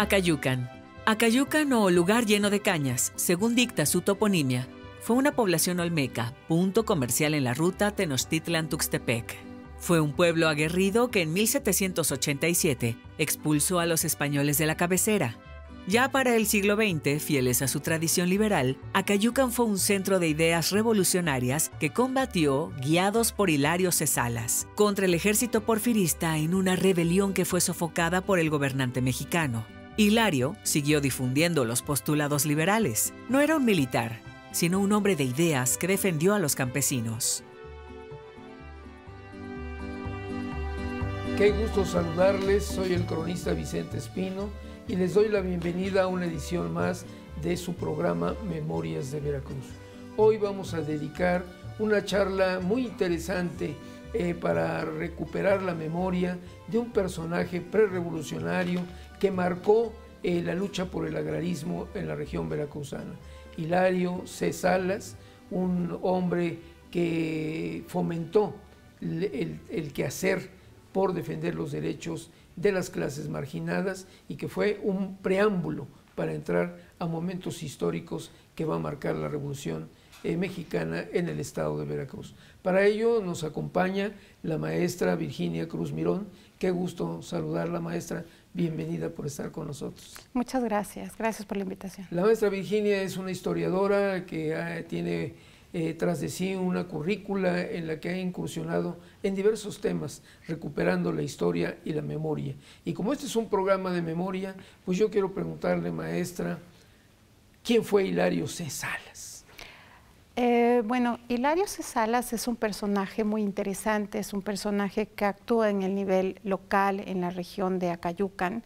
Acayucan. Acayucan o lugar lleno de cañas, según dicta su toponimia, fue una población olmeca, punto comercial en la ruta Tenochtitlan-Tuxtepec. Fue un pueblo aguerrido que en 1787 expulsó a los españoles de la cabecera. Ya para el siglo XX, fieles a su tradición liberal, Acayucan fue un centro de ideas revolucionarias que combatió, guiados por Hilario Cesalas, contra el ejército porfirista en una rebelión que fue sofocada por el gobernante mexicano. Hilario siguió difundiendo los postulados liberales. No era un militar, sino un hombre de ideas que defendió a los campesinos. Qué gusto saludarles, soy el cronista Vicente Espino y les doy la bienvenida a una edición más de su programa Memorias de Veracruz. Hoy vamos a dedicar una charla muy interesante eh, para recuperar la memoria de un personaje prerevolucionario que marcó eh, la lucha por el agrarismo en la región veracruzana. Hilario C. Salas, un hombre que fomentó el, quehacer por defender los derechos de las clases marginadas y que fue un preámbulo para entrar a momentos históricos que va a marcar la revolución eh, mexicana en el estado de Veracruz. Para ello nos acompaña la maestra Virginia Cruz Mirón. Qué gusto saludarla, maestra bienvenida por estar con nosotros. Muchas gracias, gracias por la invitación. La maestra Virginia es una historiadora que ah, tiene eh, tras de sí una currícula en la que ha incursionado en diversos temas, recuperando la historia y la memoria. Y como este es un programa de memoria, pues yo quiero preguntarle, maestra, ¿quién fue Hilario C. Salas? Eh, bueno, Hilario Cesalas es un personaje muy interesante, es un personaje que actúa en el nivel local, en la región de Acayucan,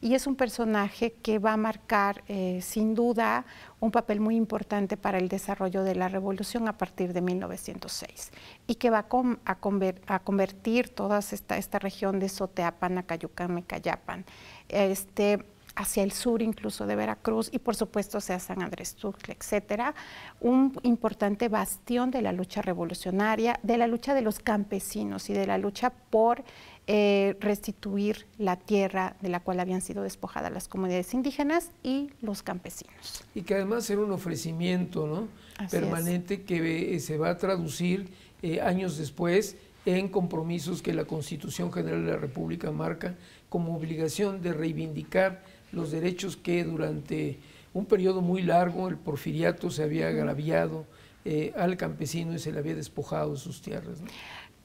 y es un personaje que va a marcar eh, sin duda un papel muy importante para el desarrollo de la revolución a partir de 1906 y que va a, convertir toda esta, esta, región de Soteapan, Acayucan, Mecayapan. Este, hacia el sur incluso de Veracruz y por supuesto sea San Andrés Tuxtla, etcétera, un importante bastión de la lucha revolucionaria, de la lucha de los campesinos y de la lucha por eh, restituir la tierra de la cual habían sido despojadas las comunidades indígenas y los campesinos. Y que además era un ofrecimiento ¿no? permanente que eh, se va a traducir eh, años después en compromisos que la Constitución General de la República marca como obligación de reivindicar los derechos que durante un periodo muy largo el porfiriato se había agraviado eh, al campesino y se le había despojado sus tierras.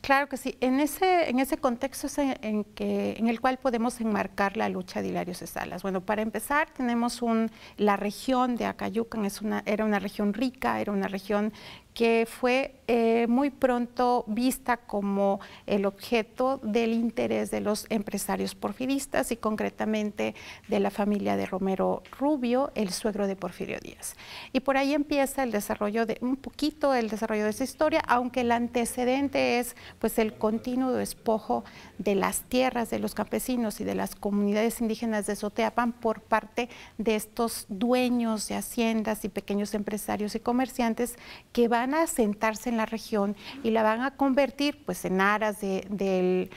Claro que sí. En ese, en ese contexto es en, que, en el cual podemos enmarcar la lucha de Hilario Cesalas. Bueno, para empezar, tenemos un, la región de Acayucan, es una, era una región rica, era una región que fue eh, muy pronto vista como el objeto del interés de los empresarios porfiristas y concretamente de la familia de Romero Rubio, el suegro de Porfirio Díaz. Y por ahí empieza el desarrollo de un poquito el desarrollo de esa historia, aunque el antecedente es pues el continuo despojo de las tierras de los campesinos y de las comunidades indígenas de Soteapan por parte de estos dueños de haciendas y pequeños empresarios y comerciantes que van van a asentarse en la región y la van a convertir, pues en aras del,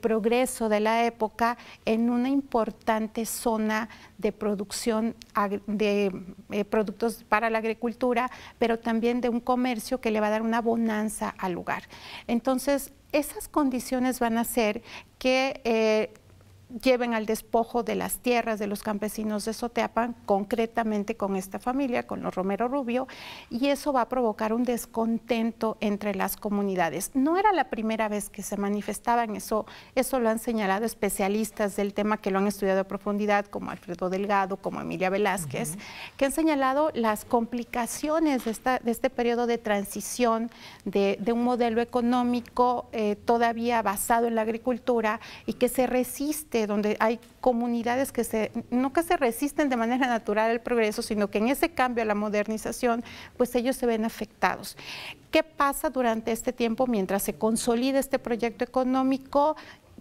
progreso de la época, en una importante zona de producción de eh, productos para la agricultura, pero también de un comercio que le va a dar una bonanza al lugar. Entonces, esas condiciones van a hacer que eh, lleven al despojo de las tierras de los campesinos de Soteapan, concretamente con esta familia, con los Romero Rubio, y eso va a provocar un descontento entre las comunidades. No era la primera vez que se manifestaban, eso, eso lo han señalado especialistas del tema que lo han estudiado a profundidad, como Alfredo Delgado, como Emilia Velázquez, que han señalado las complicaciones de, esta, de este periodo de transición de, de un modelo económico eh, todavía basado en la agricultura y que se resiste este, donde hay comunidades que se, no que se resisten de manera natural al progreso, sino que en ese cambio a la modernización, pues ellos se ven afectados. ¿Qué pasa durante este tiempo mientras se consolida este proyecto económico?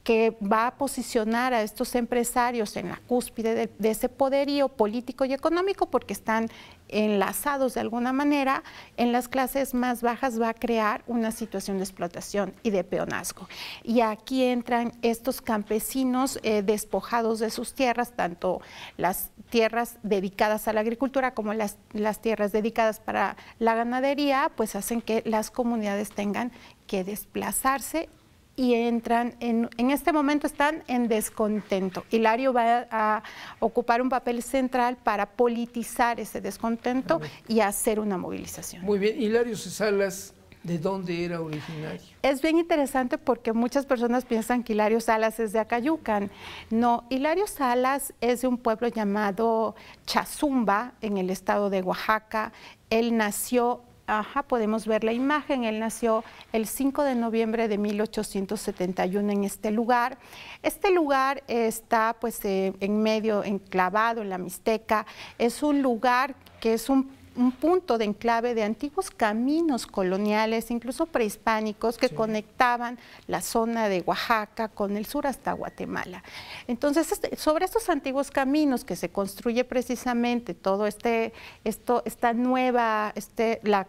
que va a posicionar a estos empresarios en la cúspide de, ese poderío político y económico porque están enlazados de alguna manera, en las clases más bajas va a crear una situación de explotación y de peonazgo. Y aquí entran estos campesinos eh, despojados de sus tierras, tanto las tierras dedicadas a la agricultura como las, las tierras dedicadas para la ganadería, pues hacen que las comunidades tengan que desplazarse y entran en, en, este momento están en descontento. Hilario va a, ocupar un papel central para politizar ese descontento y hacer una movilización. Muy bien, Hilario Salas, ¿de dónde era originario? Es bien interesante porque muchas personas piensan que Hilario Salas es de Acayucan. No, Hilario Salas es de un pueblo llamado Chazumba en el estado de Oaxaca. Él nació Ajá, podemos ver la imagen. Él nació el 5 de noviembre de 1871 en este lugar. Este lugar está pues eh, en medio, enclavado en la Mixteca. Es un lugar que es un un punto de enclave de antiguos caminos coloniales, incluso prehispánicos, que conectaban la zona de Oaxaca con el sur hasta Guatemala. Entonces, este, sobre estos antiguos caminos que se construye precisamente todo este, esta nueva, este, la,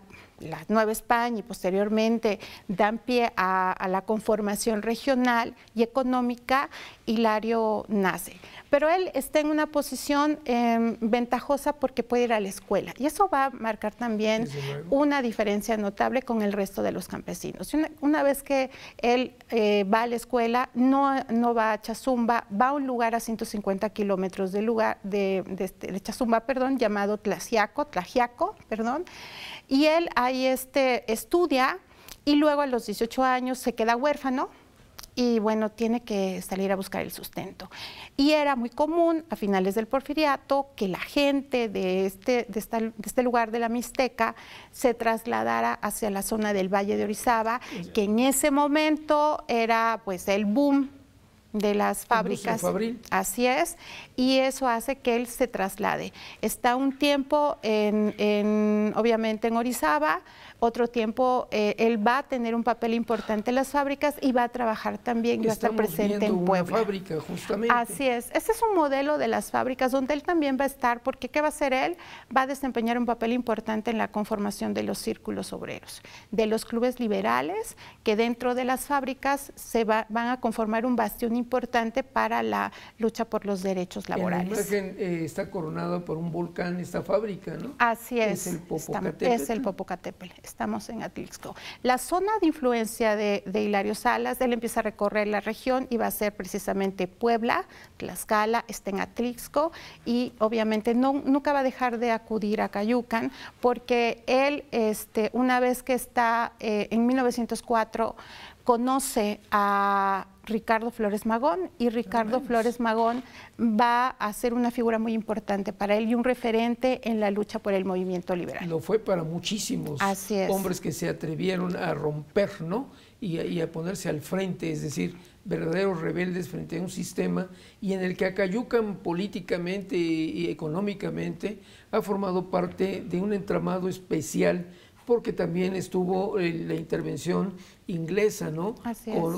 Nueva España y posteriormente dan pie a la conformación regional y económica, Hilario nace. Pero él está en una posición em, ventajosa porque puede ir a la escuela. Y eso va a marcar también una diferencia notable con el resto de los campesinos. Una, vez que él eh, va a la escuela, no, va a Chazumba, va a un lugar a 150 kilómetros de, lugar, este, de, Chazumba, perdón, llamado Tlaxiaco, Tlajiaco, perdón. Y él ahí este, estudia y luego a los 18 años se queda huérfano y bueno, tiene que salir a buscar el sustento. Y era muy común a finales del porfiriato que la gente de este, de, de este lugar de la Mixteca se trasladara hacia la zona del Valle de Orizaba, que en ese momento era pues el boom de las fábricas. Así es, y eso hace que él se traslade. Está un tiempo en, obviamente en Orizaba, otro tiempo eh, él va a tener un papel importante en las fábricas y va a trabajar también, y va a estar presente en Puebla. Una fábrica, justamente. Así es, ese es un modelo de las fábricas donde él también va a estar, porque ¿qué va a hacer él? Va a desempeñar un papel importante en la conformación de los círculos obreros, de los clubes liberales que dentro de las fábricas se van a conformar un bastión importante importante para la lucha por los derechos laborales. Eh, está coronado por un volcán, esta fábrica, ¿no? Así es. Es el Popocatépetl. Estamos, Estamos en Atlixco. La zona de influencia de, Hilario Salas, él empieza a recorrer la región y va a ser precisamente Puebla, Tlaxcala, está en Atlixco y obviamente no, nunca va a dejar de acudir a Cayucan porque él, este, una vez que está eh, en 1904, conoce a Ricardo Flores Magón y Ricardo Flores Magón va a ser una figura muy importante para él y un referente en la lucha por el movimiento liberal. Lo fue para muchísimos hombres que se atrevieron a romper, ¿no? Y, a ponerse al frente, es decir, verdaderos rebeldes frente a un sistema y en el que acayucan políticamente y económicamente, ha formado parte de un entramado especial porque también estuvo eh, la intervención inglesa, ¿no?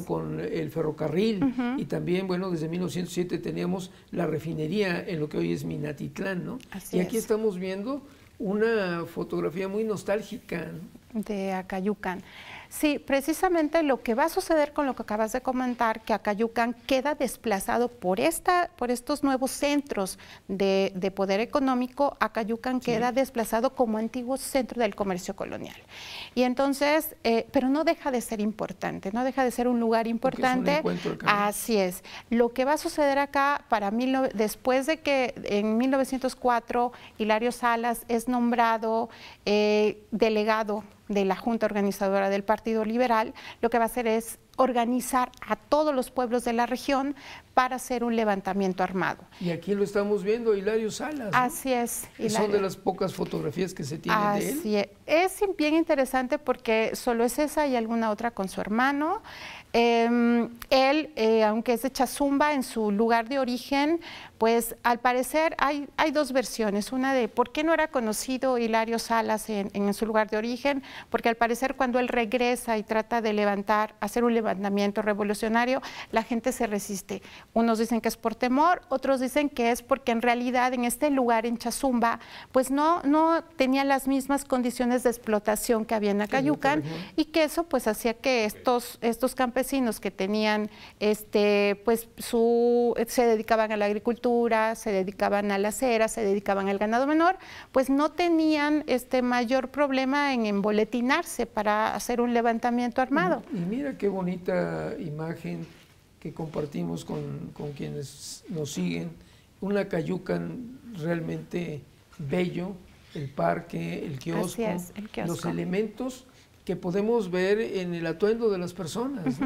Con, el ferrocarril. Y también, bueno, desde 1907 teníamos la refinería en lo que hoy es Minatitlán, ¿no? y aquí estamos viendo una fotografía muy nostálgica. De Acayucan. Sí, precisamente lo que va a suceder con lo que acabas de comentar, que Acayucan queda desplazado por, esta, por estos nuevos centros de, poder económico, Acayucan queda desplazado como antiguo centro del comercio colonial. Y entonces, eh, pero no deja de ser importante, no deja de ser un lugar importante. Así es. Lo que va a suceder acá, para después de que en 1904 Hilario Salas es nombrado eh, delegado de la Junta Organizadora del Partido Liberal, lo que va a hacer es organizar a todos los pueblos de la región para hacer un levantamiento armado. Y aquí lo estamos viendo, Hilario Salas. Así es. y Son de las pocas fotografías que se tienen de él. Es. es bien interesante porque solo es esa y alguna otra con su hermano. Em, él, eh, aunque es de Chazumba, en su lugar de origen, pues al parecer hay, hay, dos versiones. Una de por qué no era conocido Hilario Salas en, su lugar de origen, porque al parecer cuando él regresa y trata de levantar, hacer un levantamiento revolucionario, la gente se resiste. Unos dicen que es por temor, otros dicen que es porque en realidad en este lugar, en Chazumba, pues no, no tenía las mismas condiciones de explotación que había en Acayucan y que eso pues hacía que estos, estos campesinos Vecinos que tenían, este, pues su, se dedicaban a la agricultura, se dedicaban a la acera, se dedicaban al ganado menor, pues no tenían este mayor problema en emboletinarse para hacer un levantamiento armado. Y, mira qué bonita imagen que compartimos con, quienes nos siguen, una cayucan realmente bello, el parque, el quiosco, el los elementos que podemos ver en el atuendo de las personas,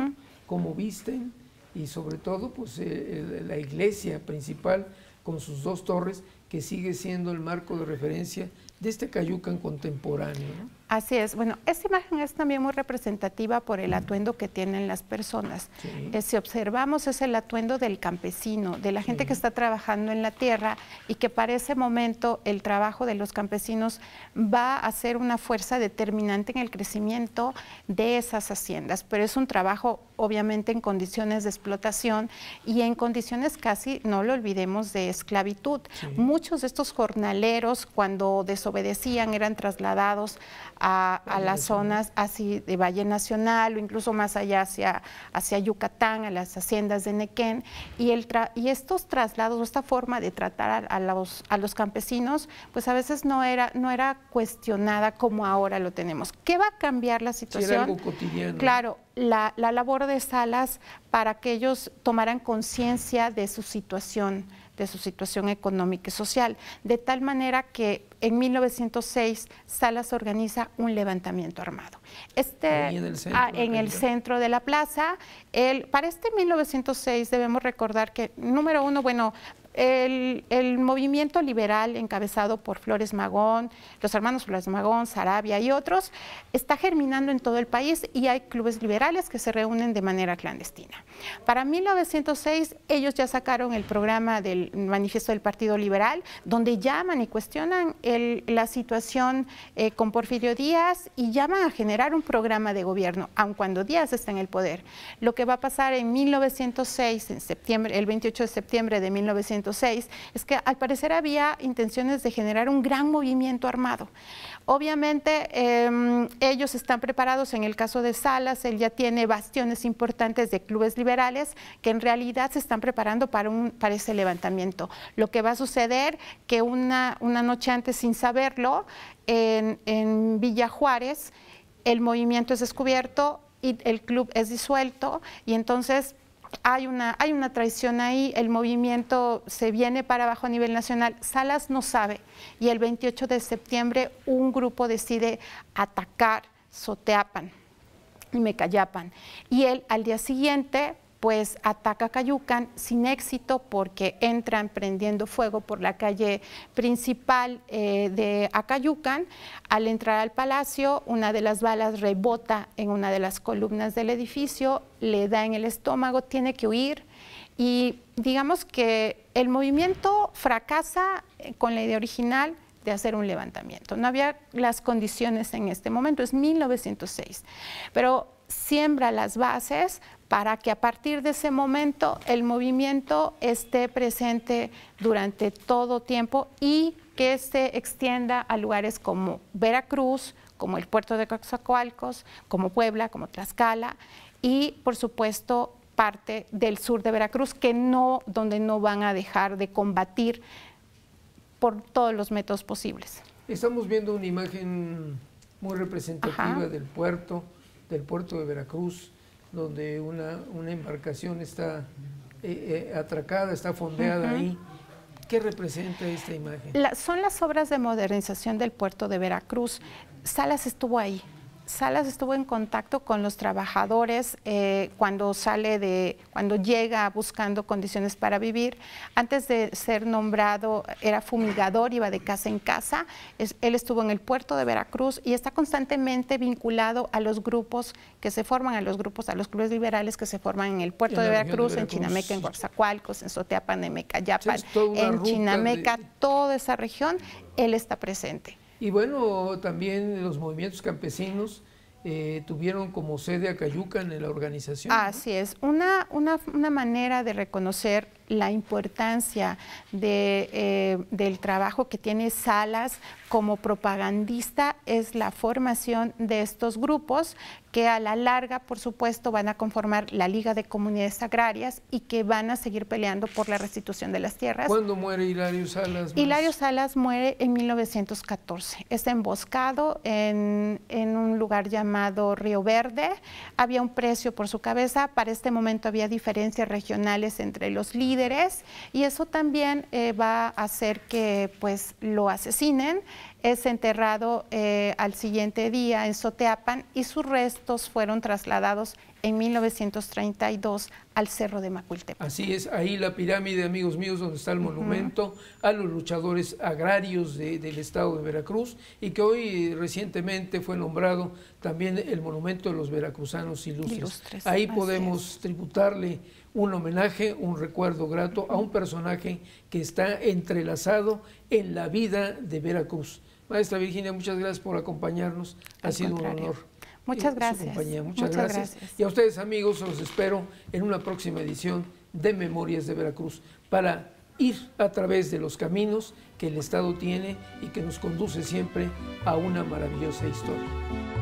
cómo visten y sobre todo pues eh, la iglesia principal con sus dos torres que sigue siendo el marco de referencia de este Cayucan contemporáneo. Así es. Bueno, esta imagen es también muy representativa por el mm. atuendo que tienen las personas. Eh, si observamos, es el atuendo del campesino, de la gente que está trabajando en la tierra y que para ese momento el trabajo de los campesinos va a ser una fuerza determinante en el crecimiento de esas haciendas. Pero es un trabajo, obviamente, en condiciones de explotación y en condiciones casi, no lo olvidemos, de esclavitud. Muchos de estos jornaleros, cuando desobedecían, eran trasladados a, las zonas así de Valle Nacional o incluso más allá hacia, hacia Yucatán, a las haciendas de Nequén. Y, el y estos traslados esta forma de tratar a, los, campesinos, pues a veces no era, no era cuestionada como ahora lo tenemos. ¿Qué va a cambiar la situación? Claro, la labor de Salas para que ellos tomaran conciencia de su situación de su situación económica y social, de tal manera que en 1906 Salas organiza un levantamiento armado. Este, en el ah, centro, de la plaza, el, para este 1906 debemos recordar que, número uno, bueno, el, movimiento liberal encabezado por Flores Magón, los hermanos Flores Magón, Sarabia y otros, está germinando en todo el país y hay clubes liberales que se reúnen de manera clandestina. Para 1906 ellos ya sacaron el programa del manifiesto del Partido Liberal, donde llaman y cuestionan la situación eh, con Porfirio Díaz y llaman a generar un programa de gobierno, aun cuando Díaz está en el poder. Lo que va a pasar en 1906, en septiembre, el 28 de septiembre de 1906, es que al parecer había intenciones de generar un gran movimiento armado. Obviamente em, ellos están preparados, en el caso de Salas, él ya tiene bastiones importantes de clubes liberales que en realidad se están preparando para, ese levantamiento. Lo que va a suceder que una, noche antes sin saberlo, en, en Villa Juárez, el movimiento es descubierto y el club es disuelto y entonces hay una, hay una traición ahí, el movimiento se viene para abajo a nivel nacional, Salas no sabe y el 28 de septiembre un grupo decide atacar Soteapan y Mecayapan y él al día siguiente pues ataca Cayucan sin éxito porque entran prendiendo fuego por la calle principal eh, de Acayucan. Al entrar al palacio, una de las balas rebota en una de las columnas del edificio, le da en el estómago, tiene que huir y digamos que el movimiento fracasa eh, con la idea original de hacer un levantamiento. No había las condiciones en este momento, es 1906, pero siembra las bases para que a partir de ese momento el movimiento esté presente durante todo tiempo y que se extienda a lugares como Veracruz, como el puerto de Coaxacualcos, como Puebla, como Tlaxcala y por supuesto parte del sur de Veracruz que no donde no van a dejar de combatir por todos los métodos posibles. Estamos viendo una imagen muy representativa del puerto, del puerto de Veracruz donde una, embarcación está eh, eh, atracada, está fondeada ahí. ¿Qué representa esta imagen? son las obras de modernización del puerto de Veracruz. Salas estuvo ahí. Salas estuvo en contacto con los trabajadores eh, cuando sale de, cuando llega buscando condiciones para vivir. Antes de ser nombrado era fumigador, iba de casa en casa. él estuvo en el puerto de Veracruz y está constantemente vinculado a los grupos que se forman, a los grupos, a los clubes liberales que se forman en el puerto de, Veracruz, en Chinameca, en Guarzacualcos, en Soteapan, en Mecayapan, en Chinameca, toda esa región, él está presente. Y bueno, también los movimientos campesinos eh, tuvieron como sede a Cayucan en la organización. Así es, una, una, manera de reconocer la importancia de, eh, del trabajo que tiene Salas como propagandista es la formación de estos grupos que a la larga, por supuesto, van a conformar la Liga de Comunidades Agrarias y que van a seguir peleando por la restitución de las tierras. ¿Cuándo muere Hilario Salas? Hilario Salas muere en 1914. Está emboscado en, en, un lugar llamado Río Verde. Había un precio por su cabeza. Para este momento había diferencias regionales entre los líderes y eso también eh, va a hacer que pues, lo asesinen. Es enterrado eh, al siguiente día en Soteapan y su resto fueron trasladados en 1932 al Cerro de Macultepec. Así es, ahí la pirámide, amigos míos, donde está el monumento a los luchadores agrarios del estado de Veracruz y que hoy recientemente fue nombrado también el monumento de los veracruzanos ilustres. ahí podemos tributarle un homenaje, un recuerdo grato a un personaje que está entrelazado en la vida de Veracruz. Maestra Virginia, muchas gracias por acompañarnos. ha sido un honor. Muchas gracias. Muchas, Y a ustedes, amigos, los espero en una próxima edición de Memorias de Veracruz para ir a través de los caminos que el Estado tiene y que nos conduce siempre a una maravillosa historia.